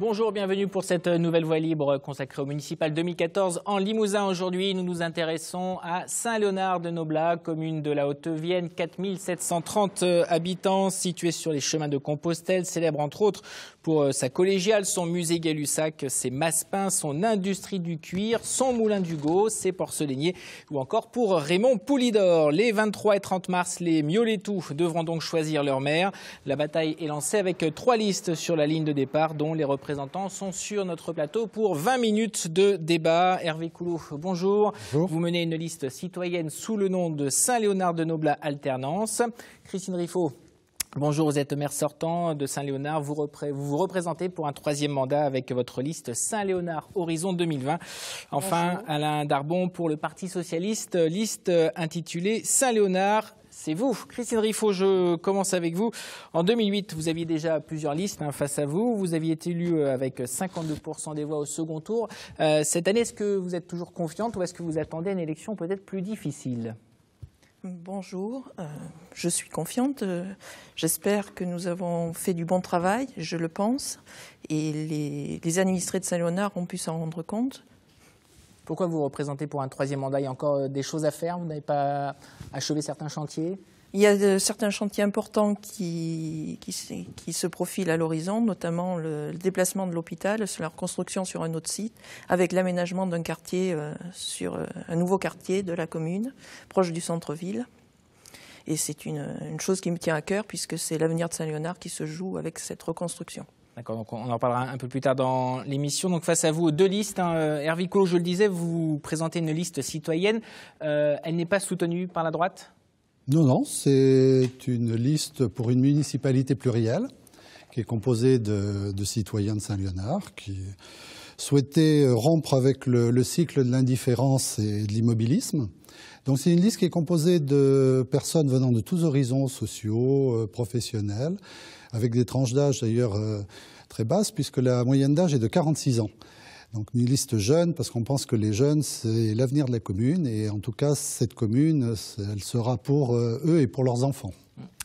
Bonjour, bienvenue pour cette euh, nouvelle voie libre consacrée au municipal 2014 en Limousin. Aujourd'hui, nous nous intéressons à saint léonard de nobla commune de la Haute-Vienne, 4730 euh, habitants, située sur les chemins de Compostelle, célèbre entre autres pour euh, sa collégiale, son musée Galussac, ses massepains, son industrie du cuir, son moulin d'Hugo, ses porcelainiers ou encore pour Raymond Poulidor. Les 23 et 30 mars, les Mioletou devront donc choisir leur maire. La bataille est lancée avec trois listes sur la ligne de départ, dont les représentants représentants sont sur notre plateau pour 20 minutes de débat. Hervé Coulot, bonjour. bonjour. Vous menez une liste citoyenne sous le nom de Saint-Léonard de Noblat Alternance. Christine Riffaut, Bonjour, vous êtes maire sortant de Saint-Léonard. Vous, vous, représentez pour un troisième mandat avec votre liste Saint-Léonard Horizon 2020. Enfin, Alain Darbon pour le Parti Socialiste, liste intitulée Saint-Léonard c'est vous. Christine Riffaut, je commence avec vous. En 2008, vous aviez déjà plusieurs listes hein, face à vous. Vous aviez été élue euh, avec 52% des voix au second tour. Euh, cette année, est-ce que vous êtes toujours confiante ou est-ce que vous attendez une élection peut-être plus difficile Bonjour, euh, je suis confiante. J'espère que nous avons fait du bon travail, je le pense, et les administrés de Saint-Léonard ont pu s'en rendre compte. Pourquoi vous vous représentez pour un troisième mandat Il y a encore euh, des choses à faire Vous n'avez pas achevé certains chantiers il y a euh, certains chantiers importants qui, qui, se profilent à l'horizon, notamment le, déplacement de l'hôpital, la reconstruction sur un autre site, avec l'aménagement d'un quartier euh, sur un nouveau quartier de la commune, proche du centre-ville. Et c'est une, une chose qui me tient à cœur puisque c'est l'avenir de Saint-Léonard qui se joue avec cette reconstruction. D'accord, on en parlera un peu plus tard dans l'émission. Donc face à vous, deux listes. Hein. Euh, Hervico, je le disais, vous présentez une liste citoyenne. Euh, elle n'est pas soutenue par la droite Non, non, c'est une liste pour une municipalité plurielle qui est composée de, citoyens de Saint-Léonard qui souhaitaient rompre avec le, le cycle de l'indifférence et de l'immobilisme. Donc c'est une liste qui est composée de personnes venant de tous horizons sociaux, euh, professionnels, avec des tranches d'âge d'ailleurs euh, très basses, puisque la moyenne d'âge est de 46 ans. Donc une liste jeune, parce qu'on pense que les jeunes, c'est l'avenir de la commune, et en tout cas, cette commune, elle sera pour euh, eux et pour leurs enfants.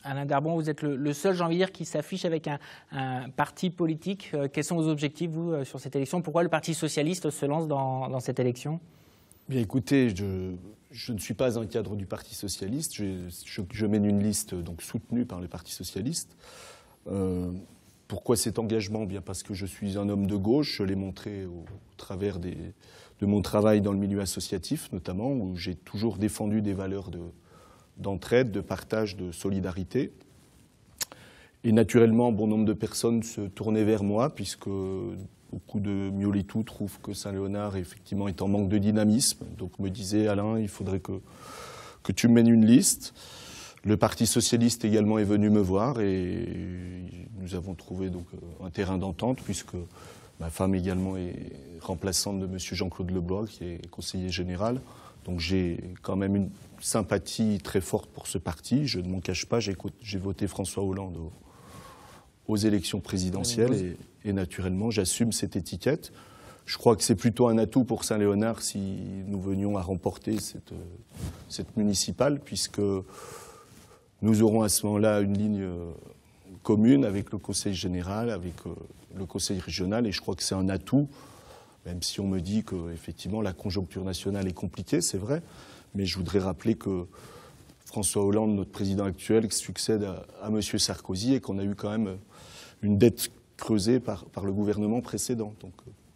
Alain Darbon, vous êtes le, seul, j'ai envie de dire, qui s'affiche avec un, parti politique. Euh, quels sont vos objectifs, vous, sur cette élection Pourquoi le Parti socialiste se lance dans, cette élection écoutez, je, ne suis pas un cadre du Parti socialiste. Je, mène une liste donc soutenue par le Parti socialiste. Euh, pourquoi cet engagement Bien parce que je suis un homme de gauche, je l'ai montré au, travers de mon travail dans le milieu associatif notamment, où j'ai toujours défendu des valeurs d'entraide, de, partage, de solidarité. Et naturellement, bon nombre de personnes se tournaient vers moi, puisque beaucoup de Mioletou trouvent que Saint-Léonard, effectivement, est en manque de dynamisme. Donc me disait Alain, il faudrait que, que tu mènes une liste. Le Parti socialiste également est venu me voir et nous avons trouvé donc euh, un terrain d'entente puisque ma femme également est remplaçante de M. Jean-Claude Leblanc qui est conseiller général. Donc j'ai quand même une sympathie très forte pour ce parti. Je ne m'en cache pas, j'ai voté François Hollande aux, élections présidentielles et, naturellement j'assume cette étiquette. Je crois que c'est plutôt un atout pour Saint-Léonard si nous venions à remporter cette euh, municipale puisque nous aurons à ce moment-là une ligne euh, commune avec le Conseil général, avec euh, le Conseil régional, et je crois que c'est un atout, même si on me dit que la conjoncture nationale est compliquée, c'est vrai, mais je voudrais rappeler que François Hollande, notre président actuel, succède à, M. Sarkozy et qu'on a eu quand même une dette creusée par, le gouvernement précédent. Euh,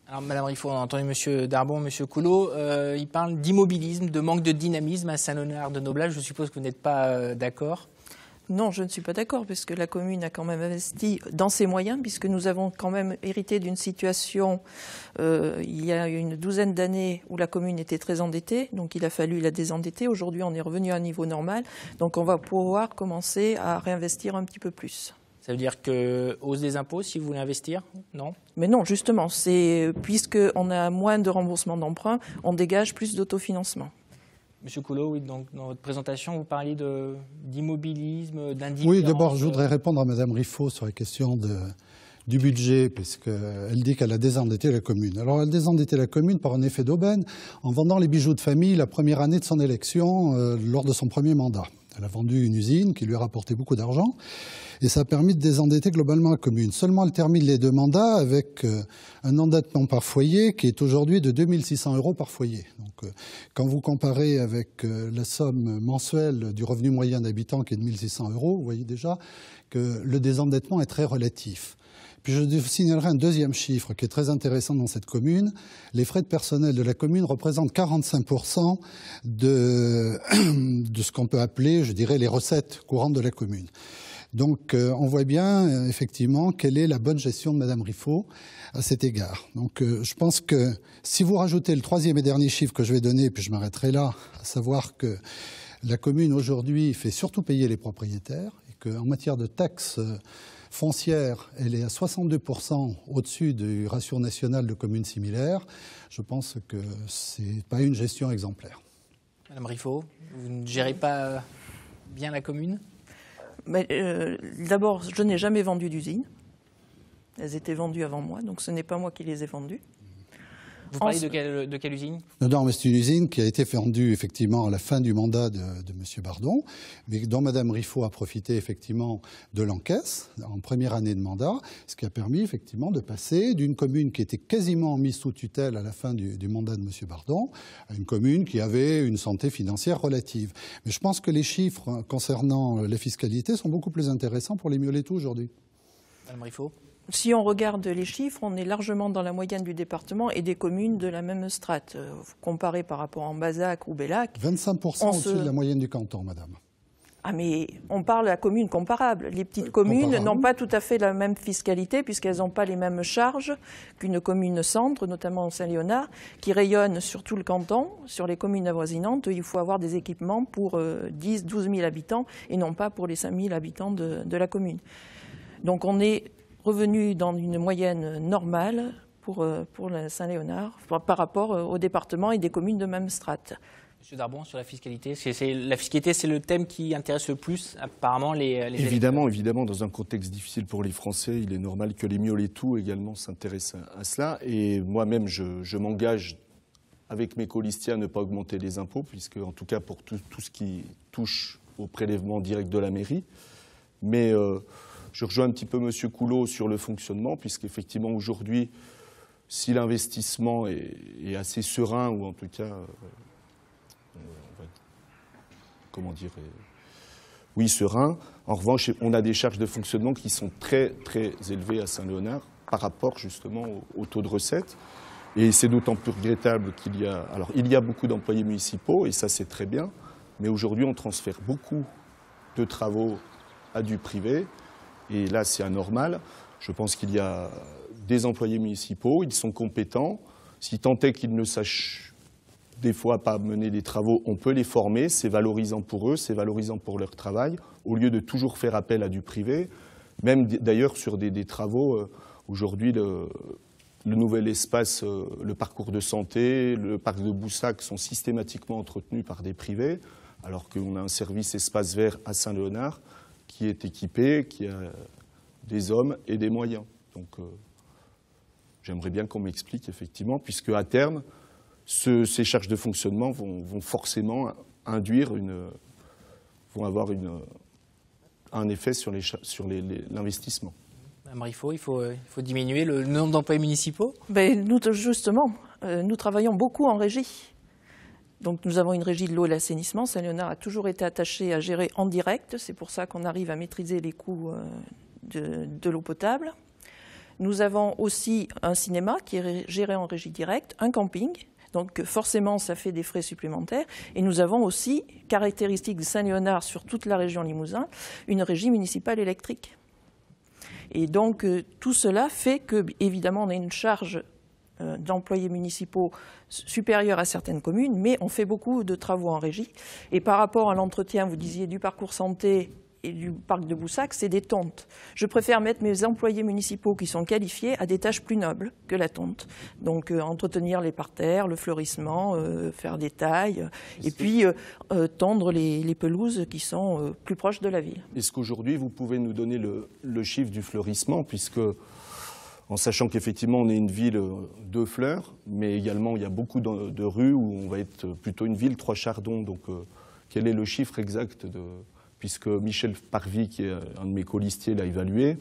alors, Madame Riffaud, on a entendu M. Darbon, M. Coulot, euh, ils parlent d'immobilisme, de manque de dynamisme à Saint-Léonard-de-Noblage. Je suppose que vous n'êtes pas euh, d'accord. Non, je ne suis pas d'accord, puisque la commune a quand même investi dans ses moyens, puisque nous avons quand même hérité d'une situation euh, il y a une douzaine d'années où la commune était très endettée, donc il a fallu la désendetter. Aujourd'hui, on est revenu à un niveau normal, donc on va pouvoir commencer à réinvestir un petit peu plus. Ça veut dire que hausse des impôts si vous voulez investir Non Mais non, justement, c'est puisqu'on a moins de remboursement d'emprunt, on dégage plus d'autofinancement. Monsieur Coulot, donc, dans votre présentation, vous parliez d'immobilisme, d'indifférence. Oui, d'abord, je voudrais répondre à Madame Riffaut sur la question du budget, puisqu'elle dit qu'elle a désendetté la commune. Alors, elle a désendetté la commune par un effet d'aubaine en vendant les bijoux de famille la première année de son élection, euh, lors de son premier mandat elle a vendu une usine qui lui a rapporté beaucoup d'argent. Et ça a permis de désendetter globalement la commune. Seulement, elle termine les deux mandats avec euh, un endettement par foyer qui est aujourd'hui de 2600 euros par foyer. Donc, euh, quand vous comparez avec euh, la somme mensuelle du revenu moyen d'habitant qui est de 1600 euros, vous voyez déjà que le désendettement est très relatif. Puis je signalerai un deuxième chiffre qui est très intéressant dans cette commune. Les frais de personnel de la commune représentent 45% de, ce qu'on peut appeler, je dirais, les recettes courantes de la commune. Donc euh, on voit bien euh, effectivement quelle est la bonne gestion de Madame Riffaut à cet égard. Donc euh, je pense que si vous rajoutez le troisième et dernier chiffre que je vais donner, puis je m'arrêterai là, à savoir que la commune aujourd'hui fait surtout payer les propriétaires et qu'en matière de taxes foncière, elle est à 62% au-dessus du ratio national de communes similaires. Je pense que ce n'est pas une gestion exemplaire. Madame Riffaut, vous ne gérez pas euh, bien la commune Mais euh, D'abord, je n'ai jamais vendu d'usine. Elles étaient vendues avant moi, donc ce n'est pas moi qui les ai vendues. Vous parlez de, quelle, usine Non, mais c'est une usine qui a été vendue effectivement à la fin du mandat de, M. Bardon, mais dont Mme Riffaut a profité effectivement de l'encaisse en première année de mandat, ce qui a permis effectivement de passer d'une commune qui était quasiment mise sous tutelle à la fin du, mandat de M. Bardon à une commune qui avait une santé financière relative. Mais je pense que les chiffres concernant la fiscalité sont beaucoup plus intéressants pour les Miolets aujourd'hui. Mme Riffaut si on regarde les chiffres, on est largement dans la moyenne du département et des communes de la même strate. Euh, Comparé par rapport à Bazac ou Bellac. 25% au-dessus de la moyenne du canton, madame. Ah mais on parle à communes comparables. Les petites euh, communes n'ont pas tout à fait la même fiscalité puisqu'elles n'ont pas les mêmes charges qu'une commune centre, notamment Saint-Léonard, qui rayonne sur tout le canton. Sur les communes avoisinantes, il faut avoir des équipements pour 10, 12 000 habitants et non pas pour les 5 000 habitants de la commune. Donc on est revenu dans une moyenne normale pour, euh, pour Saint-Léonard par rapport euh, au département et des communes de même strate. Monsieur Darbon, sur la fiscalité, la fiscalité, c'est le thème qui intéresse le plus, apparemment, les. évidemment, évidemment, dans un contexte difficile pour les Français, il est normal que les mioles et tout également s'intéressent à, cela. Et moi-même, je, je m'engage avec mes colistiers à ne pas augmenter les impôts, puisque, en tout cas, pour tout, ce qui touche au prélèvement direct de la mairie. Mais. Euh, je rejoins un petit peu M. Coulot sur le fonctionnement, puisqu'effectivement, aujourd'hui, si l'investissement est, assez serein, ou en tout cas, euh, comment dire, euh, oui, serein, en revanche, on a des charges de fonctionnement qui sont très, très élevées à Saint-Léonard par rapport justement au, taux de recettes. Et c'est d'autant plus regrettable qu'il y a... Alors, il y a beaucoup d'employés municipaux, et ça, c'est très bien, mais aujourd'hui, on transfère beaucoup de travaux à du privé, et là c'est anormal. Je pense qu'il y a des employés municipaux, ils sont compétents. Si tant est qu'ils ne sachent des fois pas mener des travaux, on peut les former, c'est valorisant pour eux, c'est valorisant pour leur travail, au lieu de toujours faire appel à du privé, même d'ailleurs sur des, travaux, euh, aujourd'hui le, le, nouvel espace, euh, le parcours de santé, le parc de Boussac sont systématiquement entretenus par des privés, alors qu'on a un service espace vert à Saint-Léonard, qui est équipé, qui a des hommes et des moyens. Donc euh, j'aimerais bien qu'on m'explique effectivement, puisque à terme, ces charges de fonctionnement vont, forcément induire une, vont avoir un effet sur l'investissement. Les, sur les, bah, euh, il, faut, diminuer le nombre d'emplois municipaux ben, nous, Justement, euh, nous travaillons beaucoup en régie. Donc nous avons une régie de l'eau et l'assainissement. Saint-Léonard a toujours été attaché à gérer en direct. C'est pour ça qu'on arrive à maîtriser les coûts euh, de, de l'eau potable. Nous avons aussi un cinéma qui est géré en régie directe, un camping. Donc forcément, ça fait des frais supplémentaires. Et nous avons aussi, caractéristique de Saint-Léonard sur toute la région Limousin, une régie municipale électrique. Et donc euh, tout cela fait que, évidemment, on a une charge euh, d'employés municipaux supérieurs à certaines communes, mais on fait beaucoup de travaux en régie. Et par rapport à l'entretien, vous disiez, du parcours santé et du parc de Boussac, c'est des tontes. Je préfère mettre mes employés municipaux qui sont qualifiés à des tâches plus nobles que la tonte. Donc euh, entretenir les parterres, le fleurissement, euh, faire des tailles, et puis tendre les, pelouses qui sont plus proches de la ville. Est-ce qu'aujourd'hui, vous pouvez nous donner le, le chiffre du fleurissement, puisque en sachant qu'effectivement on est une ville euh, de fleurs, mais également il y a beaucoup de, rues où on va être plutôt une ville trois chardons. Donc euh, quel est le chiffre exact de, puisque Michel Parvi, qui est un de mes colistiers, l'a évalué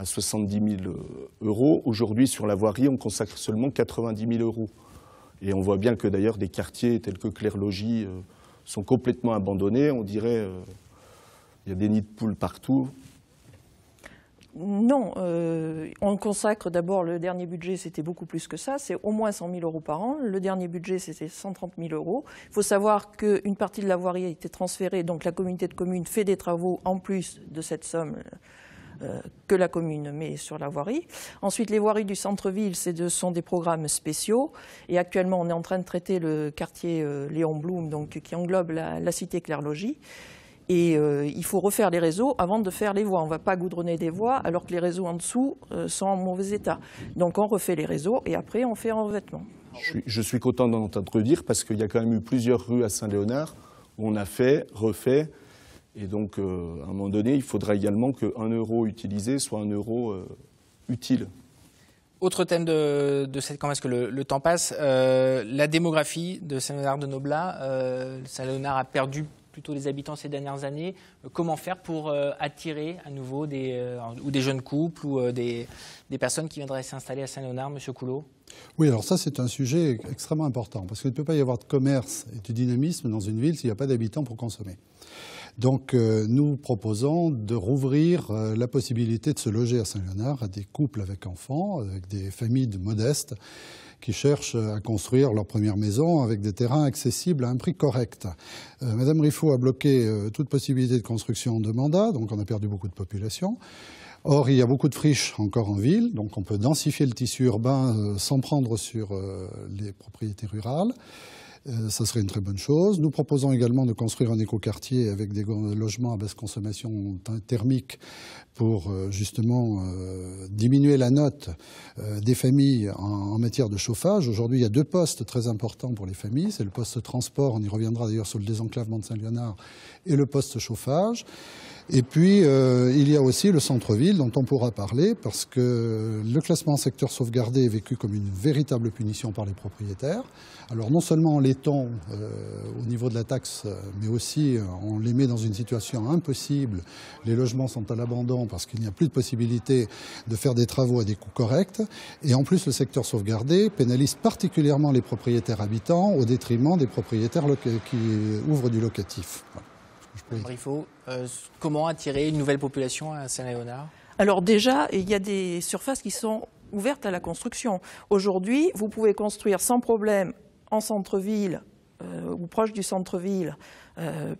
à 70 000 euh, euros. Aujourd'hui, sur la voirie, on consacre seulement 90 000 euros. Et on voit bien que d'ailleurs des quartiers tels que Clairlogis sont complètement abandonnés. On dirait il y a des nids de poules partout non, euh, on consacre d'abord le dernier budget, c'était beaucoup plus que ça, c'est au moins 100 000 euros par an. Le dernier budget, c'était 130 000 euros. Il faut savoir qu'une partie de la voirie a été transférée, donc la communauté de communes fait des travaux en plus de cette somme euh, que la commune met sur la voirie. Ensuite, les voiries du centre-ville, ce sont des programmes spéciaux. Et actuellement, on est en train de traiter le quartier euh, Léon Blum, donc, qui englobe la, cité cité Logis. Et euh, il faut refaire les réseaux avant de faire les voies. On ne va pas goudronner des voies alors que les réseaux en dessous euh, sont en mauvais état. Donc on refait les réseaux et après on fait un revêtement. Je suis, je suis content d'entendre dire parce qu'il y a quand même eu plusieurs rues à Saint-Léonard où on a fait, refait. Et donc euh, à un moment donné, il faudra également qu'un euro utilisé soit un euro utile. Autre thème de, de cette est parce que le, le temps passe, la démographie de Saint-Léonard de Noblat. Saint-Léonard a perdu plutôt les habitants ces dernières années, euh, comment faire pour euh, attirer à nouveau des, euh, ou des jeunes couples ou des, personnes qui viendraient s'installer à Saint-Léonard, Monsieur Coulot oui, alors ça, c'est un sujet extrêmement important, parce qu'il ne peut pas y avoir de commerce et de dynamisme dans une ville s'il n'y a pas d'habitants pour consommer. Donc, nous proposons de rouvrir la possibilité de se loger à Saint-Léonard à des couples avec enfants, avec des familles modestes, qui cherchent à construire leur première maison avec des terrains accessibles à un prix correct. Euh, Madame Rifo a bloqué euh, toute possibilité de construction de mandat, donc on a perdu beaucoup de population. Or, il y a beaucoup de friches encore en ville, donc on peut densifier le tissu urbain euh, sans prendre sur les propriétés rurales. Euh, ça serait une très bonne chose. Nous proposons également de construire un écoquartier avec des logements à basse consommation thermique pour euh, justement euh, diminuer la note des familles en, matière de chauffage. Aujourd'hui, il y a deux postes très importants pour les familles. C'est le poste transport, on y reviendra d'ailleurs sur le désenclavement de Saint-Léonard, et le poste chauffage. Et puis, euh, il y a aussi le centre-ville dont on pourra parler, parce que le classement secteur sauvegardé est vécu comme une véritable punition par les propriétaires. Alors non seulement on les euh, au niveau de la taxe, mais aussi euh, on les met dans une situation impossible. Les logements sont à l'abandon parce qu'il n'y a plus de possibilité de faire des travaux à des coûts corrects. Et en plus, le secteur sauvegardé pénalise particulièrement les propriétaires habitants au détriment des propriétaires qui ouvrent du locatif. Euh, comment attirer une nouvelle population à Saint-Léonard Alors déjà, il y a des surfaces qui sont ouvertes à la construction. Aujourd'hui, vous pouvez construire sans problème en centre-ville euh, ou proche du centre-ville euh,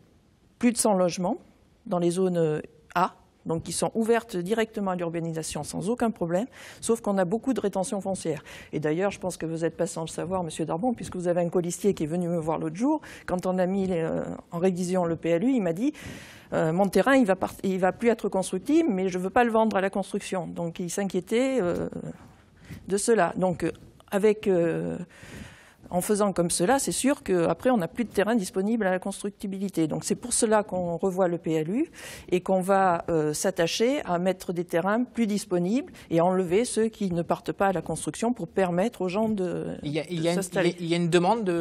plus de 100 logements dans les zones A donc qui sont ouvertes directement à l'urbanisation sans aucun problème, sauf qu'on a beaucoup de rétention foncière. Et d'ailleurs, je pense que vous n'êtes pas sans le savoir, Monsieur Darbon, puisque vous avez un colistier qui est venu me voir l'autre jour, quand on a mis euh, en révision le PLU, il m'a dit euh, mon terrain, il va, va plus être constructible, mais je ne veux pas le vendre à la construction. Donc il s'inquiétait euh, de cela. Donc avec en faisant comme cela, c'est sûr qu'après, on n'a plus de terrain disponible à la constructibilité. Donc c'est pour cela qu'on revoit le PLU et qu'on va euh, s'attacher à mettre des terrains plus disponibles et enlever ceux qui ne partent pas à la construction pour permettre aux gens de, il une demande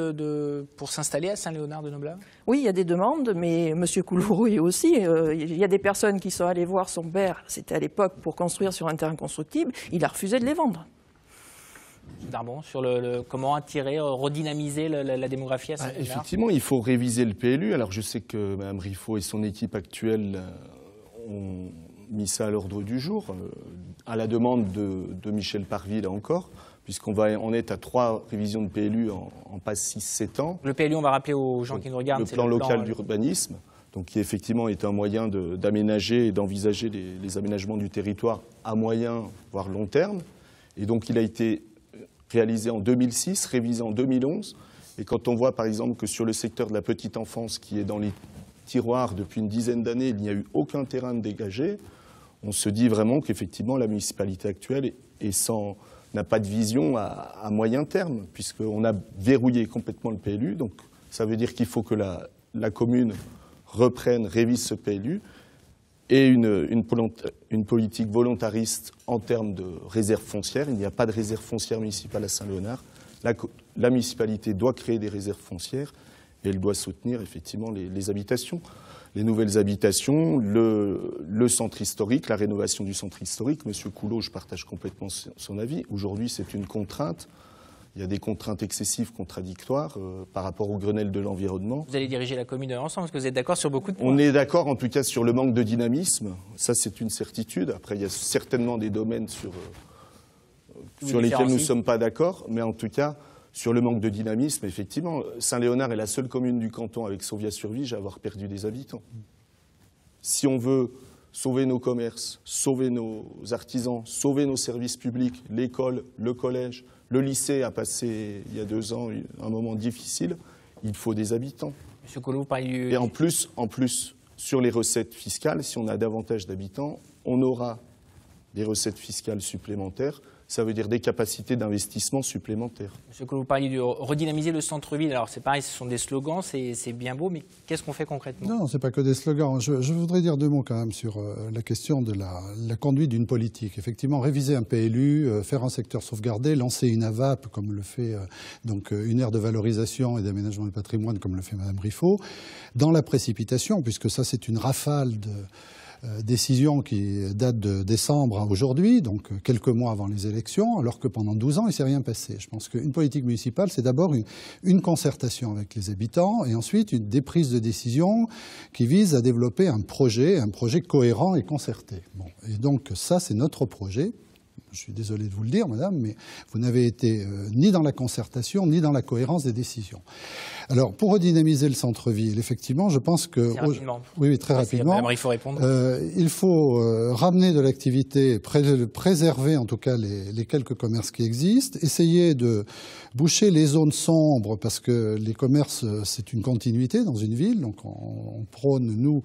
pour s'installer à Saint-Léonard-de-Noblat Oui, il y a des demandes, mais M. Coulourouille aussi. Euh, il y a des personnes qui sont allées voir son père, c'était à l'époque, pour construire sur un terrain constructible. Il a refusé de les vendre sur le, comment attirer, euh, redynamiser la, démographie à ce ah, Effectivement, il faut réviser le PLU. Alors je sais que Mme Riffaut et son équipe actuelle euh, ont mis ça à l'ordre du jour, euh, à la demande de, Michel Parville encore puisqu'on va on est à trois révisions de PLU en, passe 6-7 ans. Le PLU, on va rappeler aux gens qui nous regardent. Le plan local d'urbanisme, donc qui effectivement est un moyen d'aménager et d'envisager les, les, aménagements du territoire à moyen, voire long terme. Et donc il a été réalisé en 2006, révisé en 2011. Et quand on voit par exemple que sur le secteur de la petite enfance qui est dans les tiroirs depuis une dizaine d'années, il n'y a eu aucun terrain de dégagé, on se dit vraiment qu'effectivement la municipalité actuelle n'a pas de vision à, moyen terme, puisqu'on a verrouillé complètement le PLU. Donc ça veut dire qu'il faut que la commune reprenne, révise ce PLU et une, politique volontariste en termes de réserve foncière. Il n'y a pas de réserve foncière municipale à Saint-Léonard. La, municipalité doit créer des réserves foncières et elle doit soutenir effectivement les, habitations, les nouvelles habitations, le, le, centre historique, la rénovation du centre historique. Monsieur Coulot, je partage complètement son avis. Aujourd'hui, c'est une contrainte il y a des contraintes excessives contradictoires euh, par rapport au Grenelle de l'environnement. Vous allez diriger la commune ensemble, parce que vous êtes d'accord sur beaucoup de points. On est d'accord en tout cas sur le manque de dynamisme, ça c'est une certitude. Après, il y a certainement des domaines sur, euh, sur lesquels nous ne sommes pas d'accord, mais en tout cas, sur le manque de dynamisme, effectivement, Saint-Léonard est la seule commune du canton avec Sauvia-sur-Vige à avoir perdu des habitants. Si on veut sauver nos commerces, sauver nos artisans, sauver nos services publics, l'école, le collège, le lycée a passé, il y a deux ans, un moment difficile. Il faut des habitants. Monsieur Et en plus, en plus, sur les recettes fiscales, si on a davantage d'habitants, on aura des recettes fiscales supplémentaires ça veut dire des capacités d'investissement supplémentaires. Ce que vous parliez de redynamiser le centre-ville, alors c'est pareil, ce sont des slogans, c'est bien beau, mais qu'est-ce qu'on fait concrètement Non, ce n'est pas que des slogans. Je, voudrais dire deux mots quand même sur euh, la question de la, conduite d'une politique. Effectivement, réviser un PLU, euh, faire un secteur sauvegardé, lancer une AVAP comme le fait euh, donc une aire de valorisation et d'aménagement du patrimoine comme le fait Madame Riffaut, dans la précipitation, puisque ça c'est une rafale de euh, décision qui date de décembre à aujourd'hui, donc euh, quelques mois avant les élections, alors que pendant 12 ans, il ne s'est rien passé. Je pense qu'une politique municipale, c'est d'abord une, concertation avec les habitants et ensuite une, déprise de décision qui vise à développer un projet, un projet cohérent et concerté. Bon. Et donc ça, c'est notre projet je suis désolé de vous le dire, madame, mais vous n'avez été euh, ni dans la concertation, ni dans la cohérence des décisions. Alors, pour redynamiser le centre-ville, effectivement, je pense que... Oui, très rapidement. il faut euh, il faut euh, ramener de l'activité, préserver en tout cas les, quelques commerces qui existent, essayer de boucher les zones sombres, parce que les commerces, c'est une continuité dans une ville, donc on, prône, nous,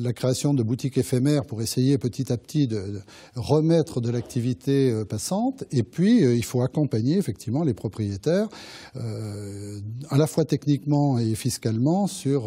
la création de boutiques éphémères pour essayer petit à petit de remettre de l'activité euh, passante. Et puis, euh, il faut accompagner effectivement les propriétaires, euh, à la fois techniquement et fiscalement, sur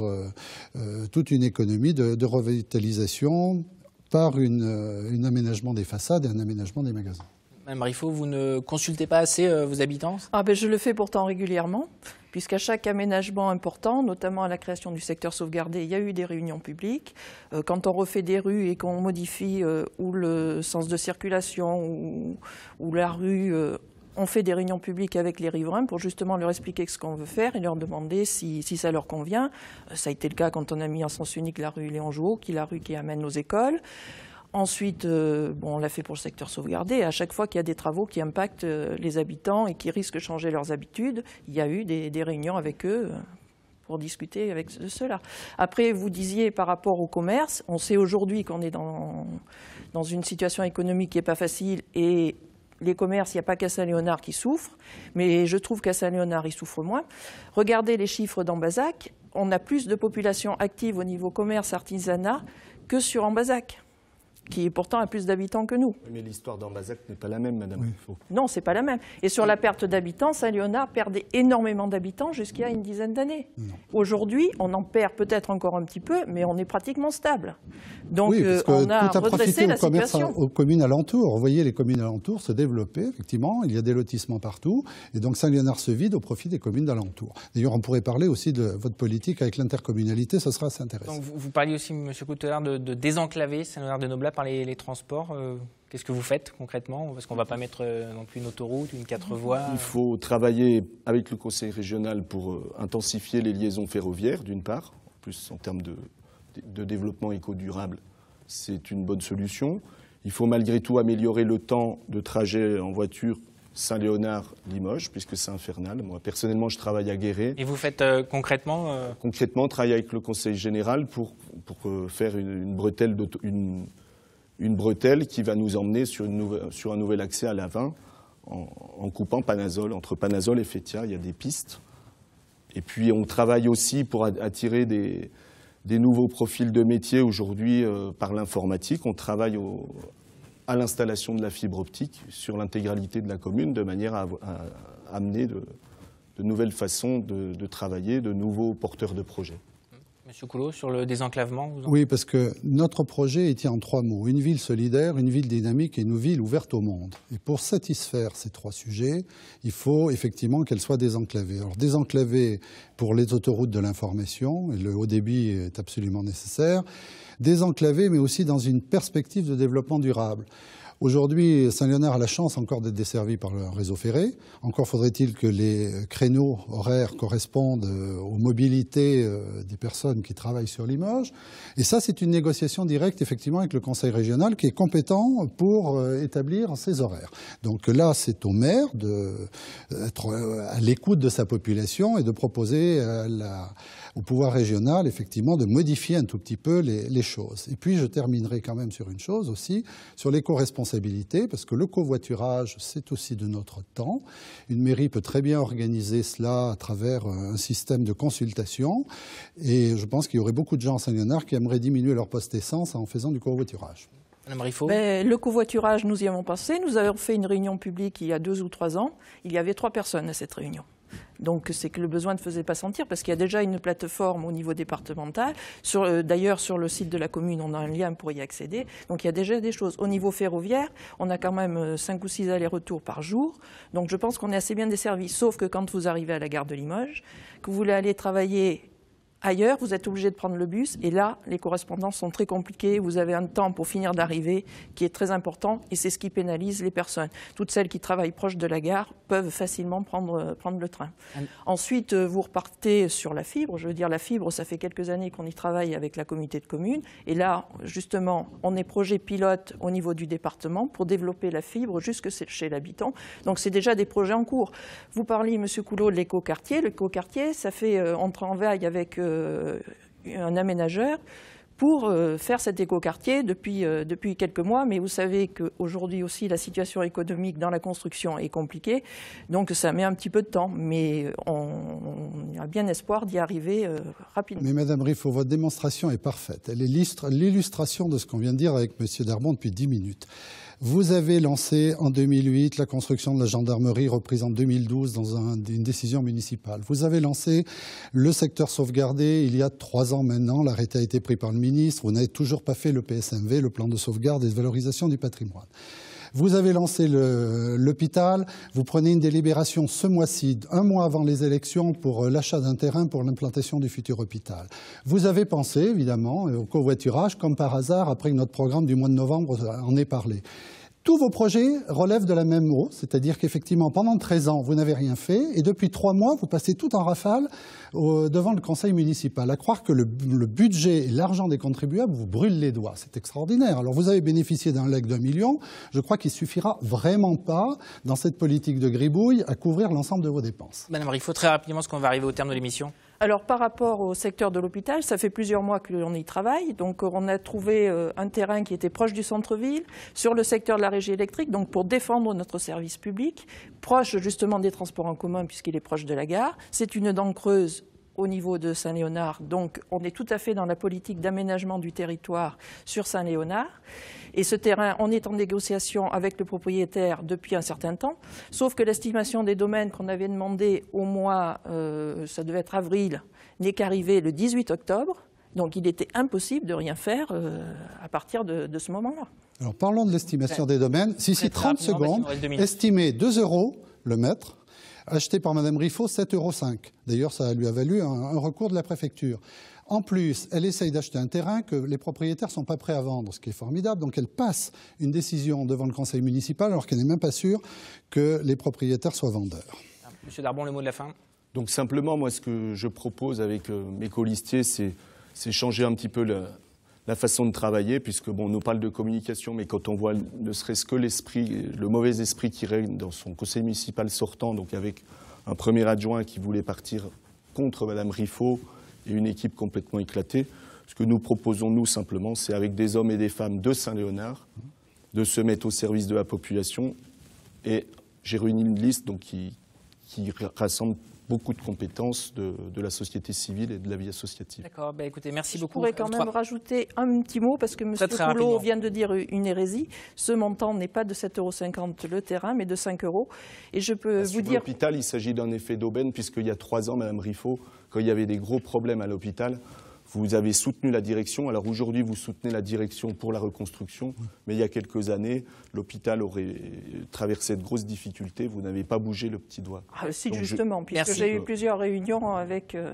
toute une économie de, revitalisation par une, un aménagement des façades et un aménagement des magasins. Madame Riffaut, vous ne consultez pas assez euh, vos habitants ah ben, Je le fais pourtant régulièrement, puisqu'à chaque aménagement important, notamment à la création du secteur sauvegardé, il y a eu des réunions publiques. Euh, quand on refait des rues et qu'on modifie euh, ou le sens de circulation ou, la rue on fait des réunions publiques avec les riverains pour justement leur expliquer ce qu'on veut faire et leur demander si, ça leur convient. Ça a été le cas quand on a mis en sens unique la rue Léon Jouot, qui est la rue qui amène aux écoles. Ensuite, euh, on l'a fait pour le secteur sauvegardé. À chaque fois qu'il y a des travaux qui impactent euh, les habitants et qui risquent de changer leurs habitudes, il y a eu des, réunions avec eux euh, pour discuter de cela. Après, vous disiez par rapport au commerce, on sait aujourd'hui qu'on est dans, une situation économique qui n'est pas facile et les commerces, il n'y a pas qu'à Saint-Léonard qui souffrent, mais je trouve qu'à Saint-Léonard, ils souffrent moins. Regardez les chiffres d'Ambazac, on a plus de population active au niveau commerce, artisanat que sur Ambazac qui pourtant a plus d'habitants que nous. Mais l'histoire d'Ambazac n'est pas la même, Madame oui. Non, Non, c'est pas la même. Et sur la perte d'habitants, Saint-Léonard perdait énormément d'habitants jusqu'à une dizaine d'années. Aujourd'hui, on en perd peut-être encore un petit peu, mais on est pratiquement stable. Donc euh, on a, a redressé la situation. aux communes alentours. Vous voyez les communes alentours se développer, effectivement. Il y a des lotissements partout. Et donc Saint-Léonard se vide au profit des communes d'alentour. D'ailleurs, on pourrait parler aussi de votre politique avec l'intercommunalité. Ce sera assez intéressant. vous, parliez aussi, M. Coutelard, de, de désenclaver Saint-Léonard de Noblat les, transports euh, Qu'est-ce que vous faites concrètement Parce qu'on ne va pas mettre euh, non plus une autoroute, une quatre voies. Il faut travailler avec le Conseil régional pour euh, intensifier les liaisons ferroviaires, d'une part. En plus, en termes de, développement éco-durable, c'est une bonne solution. Il faut malgré tout améliorer le temps de trajet en voiture Saint-Léonard-Limoges, puisque c'est infernal. Moi, personnellement, je travaille à Guéret. Et vous faites concrètement Concrètement, travailler avec le Conseil général pour, pour faire une, bretelle, une, une bretelle qui va nous emmener sur, un nouvel accès à la en, coupant Panazol. Entre Panazol et Fétia, il y a des pistes. Et puis on travaille aussi pour attirer des, nouveaux profils de métier aujourd'hui euh, par l'informatique. On travaille à l'installation de la fibre optique sur l'intégralité de la commune de manière à, amener de, nouvelles façons de travailler, de nouveaux porteurs de projets. Monsieur Coulot, sur le désenclavement Oui, parce que notre projet est en trois mots. Une ville solidaire, une ville dynamique et une ville ouverte au monde. Et pour satisfaire ces trois sujets, il faut effectivement qu'elle soit désenclavée. Alors désenclavée pour les autoroutes de l'information, et le haut débit est absolument nécessaire, désenclavée mais aussi dans une perspective de développement durable. Aujourd'hui, Saint-Léonard a la chance encore d'être desservi par le réseau ferré. Encore faudrait-il que les créneaux horaires correspondent euh, aux mobilités euh, des personnes qui travaillent sur Limoges. Et ça, c'est une négociation directe, effectivement, avec le Conseil régional qui est compétent pour euh, établir ces horaires. Donc là, c'est au maire d'être à l'écoute de sa population et de proposer la au pouvoir régional, effectivement, de modifier un tout petit peu les, choses. Et puis, je terminerai quand même sur une chose aussi, sur l'éco-responsabilité, parce que le covoiturage, c'est aussi de notre temps. Une mairie peut très bien organiser cela à travers euh, un système de consultation. Et je pense qu'il y aurait beaucoup de gens en Saint-Léonard qui aimeraient diminuer leur poste essence en faisant du covoiturage. Mais ben, le covoiturage, nous y avons passé Nous avons fait une réunion publique il y a deux ou trois ans. Il y avait trois personnes à cette réunion. Donc c'est que le besoin ne faisait pas sentir parce qu'il y a déjà une plateforme au niveau départemental. Euh, d'ailleurs, sur le site de la commune, on a un lien pour y accéder. Donc il y a déjà des choses. Au niveau ferroviaire, on a quand même 5 euh, ou 6 allers-retours par jour. Donc je pense qu'on est assez bien desservi. Sauf que quand vous arrivez à la gare de Limoges, que vous voulez aller travailler Ailleurs, vous êtes obligé de prendre le bus et là, les correspondances sont très compliquées. Vous avez un temps pour finir d'arriver qui est très important et c'est ce qui pénalise les personnes. Toutes celles qui travaillent proche de la gare peuvent facilement prendre, euh, prendre le train. Ensuite, euh, vous repartez sur la fibre. Je veux dire, la fibre, ça fait quelques années qu'on y travaille avec la communauté de communes. Et là, justement, on est projet pilote au niveau du département pour développer la fibre jusque chez l'habitant. Donc, c'est déjà des projets en cours. Vous parliez, M. Coulot, de l'éco-quartier. L'éco-quartier, ça fait, euh, en travaille avec euh, un aménageur pour euh, faire cet écoquartier depuis, euh, depuis quelques mois. Mais vous savez qu'aujourd'hui aussi, la situation économique dans la construction est compliquée. Donc ça met un petit peu de temps. Mais on, a bien espoir d'y arriver rapidement. Mais Madame Riffo, votre démonstration est parfaite. Elle est l'illustration de ce qu'on vient de dire avec Monsieur Darbon depuis 10 minutes. Vous avez lancé en 2008 la construction de la gendarmerie reprise en 2012 dans une décision municipale. Vous avez lancé le secteur sauvegardé il y a trois ans maintenant. L'arrêté a été pris par le ministre. Vous n'avez toujours pas fait le PSMV, le plan de sauvegarde et de valorisation du patrimoine. Vous avez lancé l'hôpital, vous prenez une délibération ce mois-ci, un mois avant les élections, pour euh, l'achat d'un terrain pour l'implantation du futur hôpital. Vous avez pensé, évidemment, euh, au covoiturage, comme par hasard, après que notre programme du mois de novembre en ait parlé. Tous vos projets relèvent de la même eau, c'est-à-dire qu'effectivement, pendant 13 ans, vous n'avez rien fait, et depuis 3 mois, vous passez tout en rafale devant le conseil municipal. À croire que le, budget et l'argent des contribuables vous brûlent les doigts, c'est extraordinaire. Alors, vous avez bénéficié d'un leg d'un million, je crois qu'il suffira vraiment pas, dans cette politique de gribouille, à couvrir l'ensemble de vos dépenses. Madame il faut très rapidement, ce qu'on va arriver au terme de l'émission. Alors par rapport au secteur de l'hôpital, ça fait plusieurs mois que l'on y travaille. Donc on a trouvé euh, un terrain qui était proche du centre-ville, sur le secteur de la régie électrique, donc pour défendre notre service public, proche justement des transports en commun puisqu'il est proche de la gare. C'est une dent creuse au niveau de Saint-Léonard. Donc on est tout à fait dans la politique d'aménagement du territoire sur Saint-Léonard. Et ce terrain, on est en négociation avec le propriétaire depuis un certain temps, sauf que l'estimation des domaines qu'on avait demandé au mois, euh, ça devait être avril, n'est qu'arrivée le 18 octobre. Donc il était impossible de rien faire euh, à partir de, ce moment-là. Alors parlons de l'estimation des domaines. Si, si, 30 secondes, estimé 2 euros le mètre, acheté par Mme Riffaut 7,5 euros. D'ailleurs, ça lui a valu un, recours de la préfecture. En plus, elle essaye d'acheter un terrain que les propriétaires ne sont pas prêts à vendre, ce qui est formidable. Donc elle passe une décision devant le conseil municipal alors qu'elle n'est même pas sûre que les propriétaires soient vendeurs. Monsieur Darbon, le mot de la fin Donc simplement, moi, ce que je propose avec euh, mes colistiers, c'est changer un petit peu la, la façon de travailler, puisque bon, on nous parle de communication, mais quand on voit ne serait-ce que l'esprit, le mauvais esprit qui règne dans son conseil municipal sortant, donc avec un premier adjoint qui voulait partir contre Madame Riffaut et une équipe complètement éclatée, ce que nous proposons, nous, simplement, c'est avec des hommes et des femmes de Saint-Léonard, de se mettre au service de la population. Et j'ai réuni une liste donc, qui, qui rassemble beaucoup de compétences de, la société civile et de la vie associative. D'accord, ben écoutez, merci beaucoup. Je pourrais quand même rajouter un petit mot, parce que M. Poulot vient de dire une hérésie. Ce montant n'est pas de 7,50 euros le terrain, mais de 5 euros. Et je peux vous dire... L'hôpital, il s'agit d'un effet d'aubaine, puisqu'il y a trois ans, Mme Riffaut, quand il y avait des gros problèmes à l'hôpital, vous avez soutenu la direction. Alors aujourd'hui, vous soutenez la direction pour la reconstruction, mais il y a quelques années, l'hôpital aurait traversé de grosses difficultés. Vous n'avez pas bougé le petit doigt. Ah, si, justement, puisque j'ai eu plusieurs réunions avec, euh,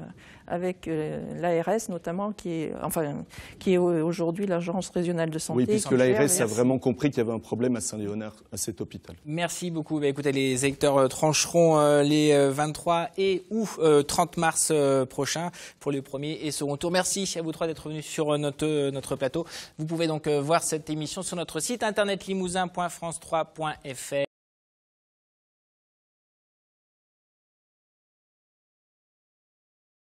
avec euh, l'ARS, notamment, qui est, enfin, qui est aujourd'hui l'Agence régionale de santé. Oui, puisque l'ARS a vraiment compris qu'il y avait un problème à Saint-Léonard, à cet hôpital. Merci beaucoup. Bah, écoutez, les électeurs euh, trancheront les 23 et ou 30 mars prochains pour les premiers et second tour. Merci à vous trois d'être venus sur notre, euh, notre plateau. Vous pouvez donc euh, voir cette émission sur notre site internet limousin.france3.fr.